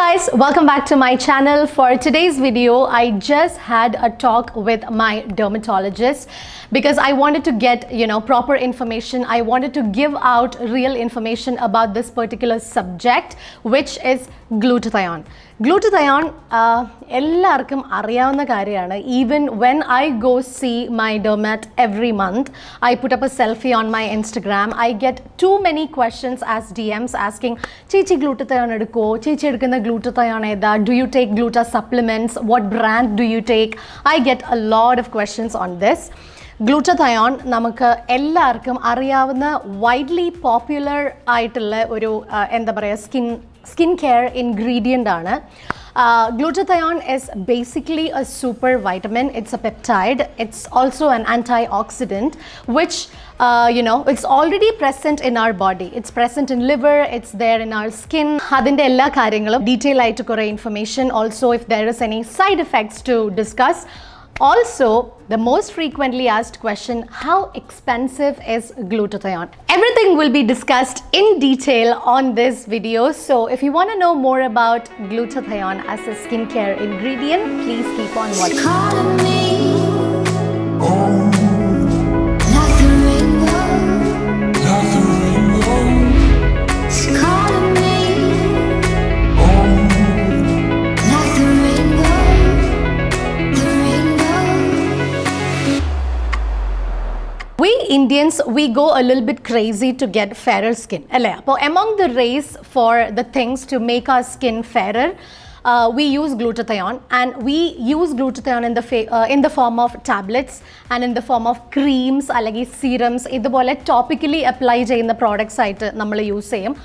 guys welcome back to my channel for today's video I just had a talk with my dermatologist because I wanted to get you know proper information I wanted to give out real information about this particular subject which is ഗ്ലൂട്ടതയോൺ ഗ്ലൂട്ടതയോൺ എല്ലാവർക്കും അറിയാവുന്ന കാര്യമാണ് even when I go see my dermat every month I put up a selfie on my Instagram I get too many questions as DMs asking ചേച്ചി glutathione എടുക്കുമോ ചേച്ചി എടുക്കുന്ന glutathione ഏതാ do you take gluta supplements what brand do you take I get a load of questions on this glutathione നമുക്ക് എല്ലാവർക്കും അറിയാവുന്ന widely popular ആയിട്ടുള്ള ഒരു എന്താ പറയുക skin Skincare ingredient uh, glutathione is basically a super vitamin it's a peptide it's also an antioxidant which uh, you know it's already present in our body it's present in liver it's there in our skin adinte ella karyangalum detail aayittu information also if there is any side effects to discuss also, the most frequently asked question, how expensive is glutathione? Everything will be discussed in detail on this video. So if you want to know more about glutathione as a skincare ingredient, please keep on watching. Indians we go a lil bit crazy to get fairer skin അല്ലേ അപ്പോൾ among the race for the things to make our skin fairer we use glutathione and we use glutathione in the ഫേ in the form of tablets and in the form of creams അല്ലെങ്കിൽ serums ഇതുപോലെ topically apply ചെയ്യുന്ന products ആയിട്ട് നമ്മൾ use ചെയ്യും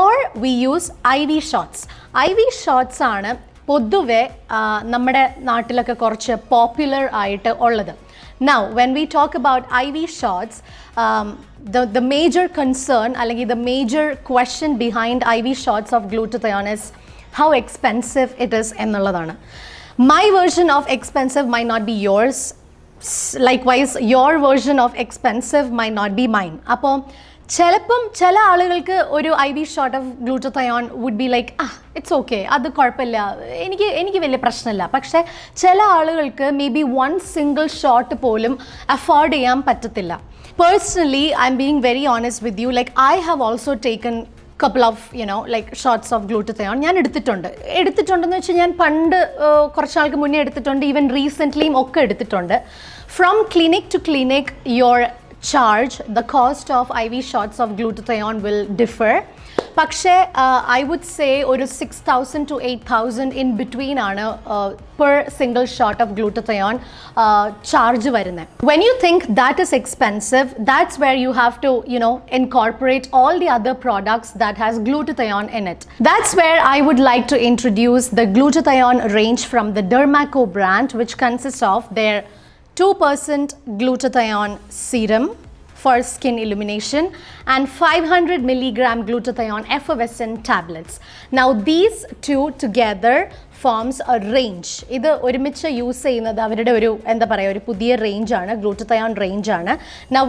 or we use I V shots I V shots ആണ് പൊതുവെ uh, നമ്മുടെ നാട്ടിലൊക്കെ കുറച്ച് പോപ്പുലർ ആയിട്ട് ഉള്ളത് Now, when we talk about IV shots, um, the, the major concern, the major question behind IV shots of glutathione is how expensive it is എന്നുള്ളതാണ് my version of expensive might not be yours likewise your version of expensive might not be mine ചിലപ്പം ചില ആളുകൾക്ക് ഒരു I V shot of glutathione would be like ആ it's okay അത് കുഴപ്പമില്ല എനിക്ക് എനിക്ക് വലിയ പ്രശ്നമില്ല പക്ഷേ ചില ആളുകൾക്ക് may be one single shot പോലും അഫോർഡ് ചെയ്യാൻ പറ്റത്തില്ല personally I am being very honest with you like I have also taken couple of you know like shots of glutathione ഞാൻ എടുത്തിട്ടുണ്ട് എടുത്തിട്ടുണ്ടെന്ന് വെച്ചാൽ ഞാൻ പണ്ട് കുറച്ച് ആൾക്ക് മുന്നേ എടുത്തിട്ടുണ്ട് ഈവൻ റീസെൻ്റ്ലിയും ഒക്കെ എടുത്തിട്ടുണ്ട് from clinic to clinic your charge the cost of IV shots of glutathione will differ. Pakshe, uh, I would say or 6,000 to 8,000 in between uh, per single shot of glutathione uh, charge. When you think that is expensive, that's where you have to, you know, incorporate all the other products that has glutathione in it. That's where I would like to introduce the glutathione range from the Dermaco brand, which consists of their 2% glutathione serum for skin illumination and 500 milligram glutathione effervescent tablets. Now these two together forms a range. ഇത് ഒരുമിച്ച് use ചെയ്യുന്നത് അവരുടെ ഒരു എന്താ പറയുക ഒരു പുതിയ റേഞ്ചാണ് glutathione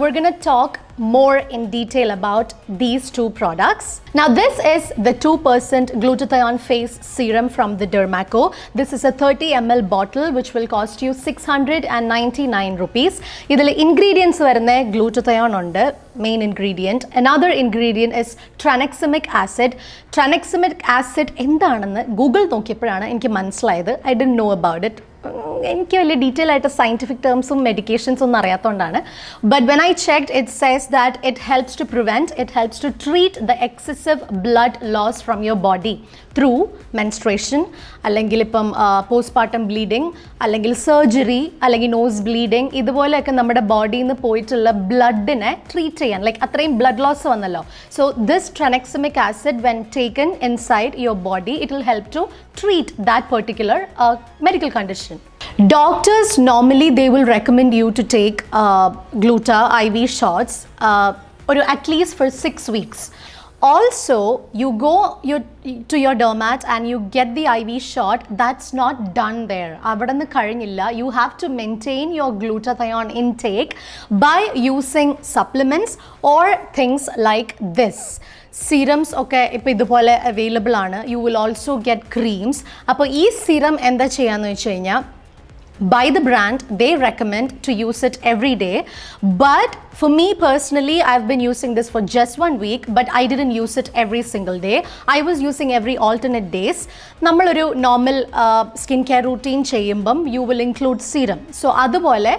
we're going to talk more in detail about these two products. Now this is the 2% glutathione face serum from the Dermaco. This is a 30 ml bottle which will cost you 699 rupees. ഇതിൽ ingredients വരുന്ന glutathione ഉണ്ട് main ingredient. Another ingredient is tranexamic acid. Tranexamic acid, Google I didn't know about it. I don't scientific terms and medications. But when I checked, it says that it helps to prevent, it helps to treat the excessive blood loss from your body. Through menstruation അല്ലെങ്കിൽ ഇപ്പം postmortem bleeding അല്ലെങ്കിൽ surgery അല്ലെങ്കിൽ nose bleeding ഇതുപോലെയൊക്കെ നമ്മുടെ ബോഡിയിൽ നിന്ന് പോയിട്ടുള്ള ബ്ലഡിനെ ട്രീറ്റ് ചെയ്യാൻ ലൈക്ക് അത്രയും ബ്ലഡ് ലോസ് വന്നല്ലോ so this tranexamic acid when taken inside your body it will help to treat that particular medical condition doctors normally they will recommend you to take gluta I V shots ഒരു at least four six weeks Also, you go you to your dermat and you get the IV shot, that's not done there. You have to maintain your glutathione intake by using supplements or things like this. Okay, ഒക്കെ ഇപ്പോൾ available available ആണ് you will also get creams അപ്പോൾ ഈ serum എന്താ ചെയ്യാന്ന് വെച്ച് കഴിഞ്ഞാൽ by the brand. They recommend to use it every day. But for me personally, I've been using this for just one week, but I didn't use it every single day. I was using every alternate days. നമ്മളൊരു normal skin uh, care routine ചെയ്യുമ്പം you will include serum so അതുപോലെ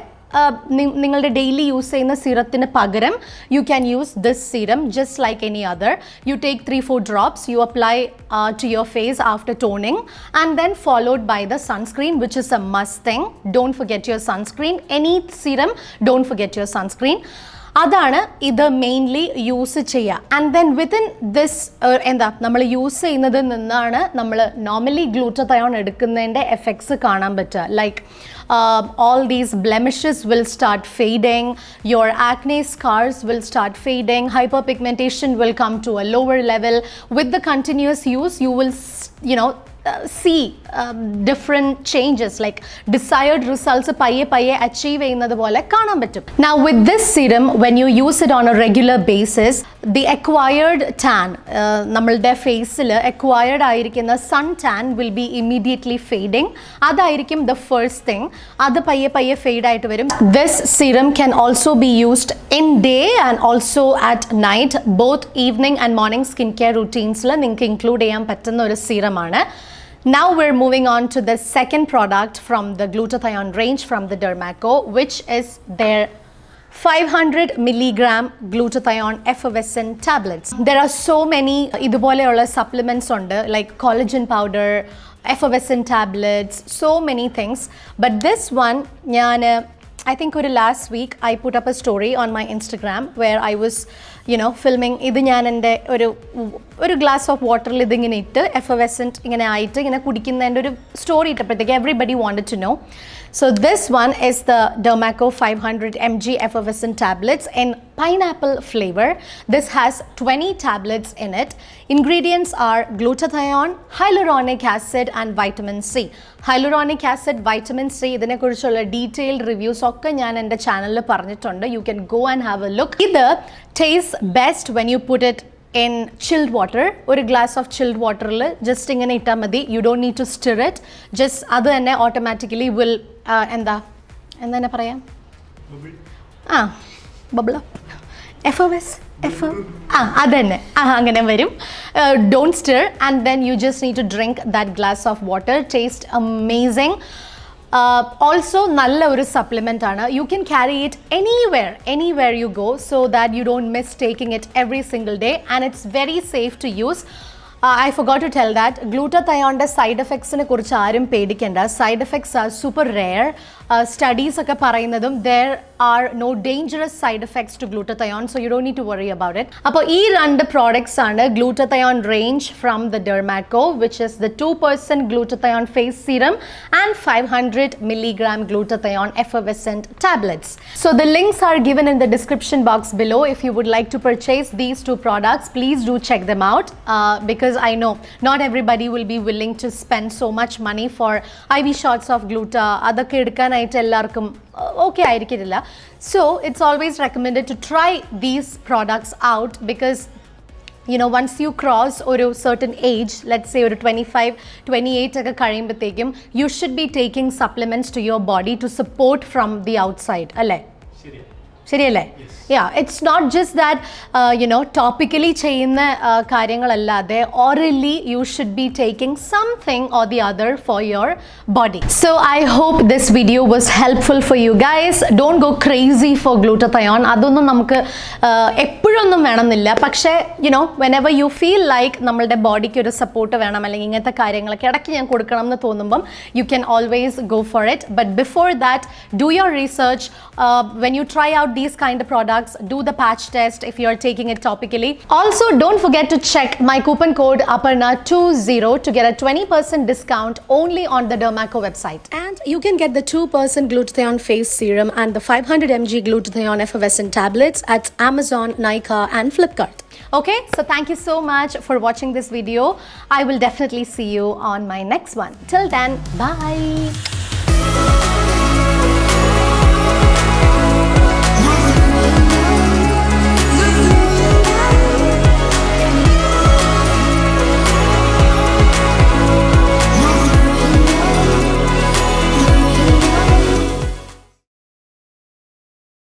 നിങ്ങളുടെ daily use ചെയ്യുന്ന സിറത്തിന് പകരം you can use this serum just like any other you take three four drops you apply to your face after toning and then followed by the sunscreen which is a must thing don't forget your sunscreen any serum don't forget your sunscreen അതാണ് ഇത് mainly use ചെയ്യുക and then within this എന്താ നമ്മൾ use ചെയ്യുന്നതിൽ നിന്നാണ് നമ്മൾ normally glutathione എടുക്കുന്നതിൻ്റെ effects കാണാൻ പറ്റുക like all these blemishes will start fading your acne scars will start fading hyperpigmentation will come to a lower level with the continuous use you will you know uh, see um, different changes like desired results പയ്യെ പയ്യെ achieve ചെയ്യുന്നത് പോലെ കാണാൻ പറ്റും now with this serum when you use it on a regular basis the acquired tan നമ്മളുടെ ഫേസിൽ acquired ആയിരിക്കുന്ന sun tan will be immediately fading അതായിരിക്കും ദ ഫസ്റ്റ് തിങ് അത് പയ്യെ പയ്യെ ഫെയ്ഡ് ആയിട്ട് വരും this serum can also be used in day and also at night both evening and morning skin care റുട്ടീൻസിൽ നിങ്ങൾക്ക് ഇൻക്ലൂഡ് ചെയ്യാൻ പറ്റുന്ന ഒരു സിറമാണ് Now we're moving on to the second product from the glutathione range from the Dermaco, which is their 500 milligram glutathione effervescent tablets. There are so many ഇതുപോലെയുള്ള supplements under, like collagen powder, effervescent tablets, so many things. But this one, I think last week I put up a story on my Instagram where I was you know filming ഇത് ഞാൻ എൻ്റെ ഒരു ഒരു glass of വാട്ടറിൽ ഇതിങ്ങനെ ഇട്ട് എഫവെസൻറ്റ് ഇങ്ങനെ ആയിട്ട് ഇങ്ങനെ കുടിക്കുന്നതിൻ്റെ ഒരു സ്റ്റോറി ഇട്ടപ്പോഴത്തേക്ക് everybody wanted to know so this one is the ഡൊമാക്കോ five hundred M G effervescent tablets in pineapple flavor. This has 20 tablets in it. Ingredients are glutathione, hyaluronic acid and vitamin C. Hyaluronic acid vitamin C ഇതിനെക്കുറിച്ചുള്ള detailed reviews ഒക്കെ ഞാൻ എൻ്റെ ചാനലിൽ പറഞ്ഞിട്ടുണ്ട് you can go and have a look ഇത് taste best when you put it in chilled water ഒരു glass of chilled വാട്ടറിൽ just ഇങ്ങനെ ഇട്ടാൽ മതി യു ഡോണ്ട് നീഡ് ടു സ്റ്റിർ ഇറ്റ് ജസ്റ്റ് അത് തന്നെ ഓട്ടോമാറ്റിക്കലി വിൽ uh, എന്താ എന്താ പറയാം ആ bubble F O S F ആ അത് തന്നെ ആ അങ്ങനെ വരും Don stir and then you just need to drink that glass of water taste amazing also നല്ല ഒരു സപ്ലിമെൻ്റ് ആണ് you can carry it anywhere anywhere you go so that you don't miss taking it every single day and it's very safe to use I forgot to tell that ഗ്ലൂട്ടോ തയോണിൻ്റെ side എഫക്ട്സിനെ കുറിച്ച് ആരും പേടിക്കേണ്ട side effects are super rare uh, studies there are no dangerous side effects to glutathione so you don't need to worry about it appo ee the products are glutathione range from the dermaco which is the 2% glutathione face serum and 500 milligram glutathione effervescent tablets so the links are given in the description box below if you would like to purchase these two products please do check them out uh, because i know not everybody will be willing to spend so much money for iv shots of glutathione. ചെയ്യാനായിട്ട് എല്ലാവർക്കും okay ആയിരിക്കില്ല so it's always recommend to try these products out because you know once you cross ഒരു certain age let's say ഒരു twenty five twenty eight ഒക്കെ കഴിയുമ്പോഴത്തേക്കും you should be taking supplements to your body to support from the outside side അല്ലേ ശരിയല്ലേ yeah it's not just that you know topically ചെയ്യുന്ന uh, കാര്യങ്ങളല്ലാതെ orally you should be taking something or the other for your body so I hope this video was helpful for you guys don't go crazy for glutathione അതൊന്നും നമുക്ക് uh, എപ്പോഴൊന്നും വേണമെന്നില്ല പക്ഷേ you know whenever you feel like നമ്മളുടെ ബോഡിക്ക് ഒരു support വേണം അല്ലെങ്കിൽ ഇങ്ങനത്തെ കാര്യങ്ങളൊക്കെ ഇടയ്ക്ക് ഞാൻ കൊടുക്കണം എന്ന് തോന്നുമ്പം you can always go for it but before that do your research when you try out these kind of products, do the patch test if you're taking it topically. Also, don't forget to check my coupon code Aparna20 to get a 20% discount only on the Dermaco website. And you can get the 2% glutathione face serum and the 500mg glutathione effervescent tablets at Amazon, Nykaa and Flipkart. Okay, so thank you so much for watching this video. I will definitely see you on my next one. Till then, bye.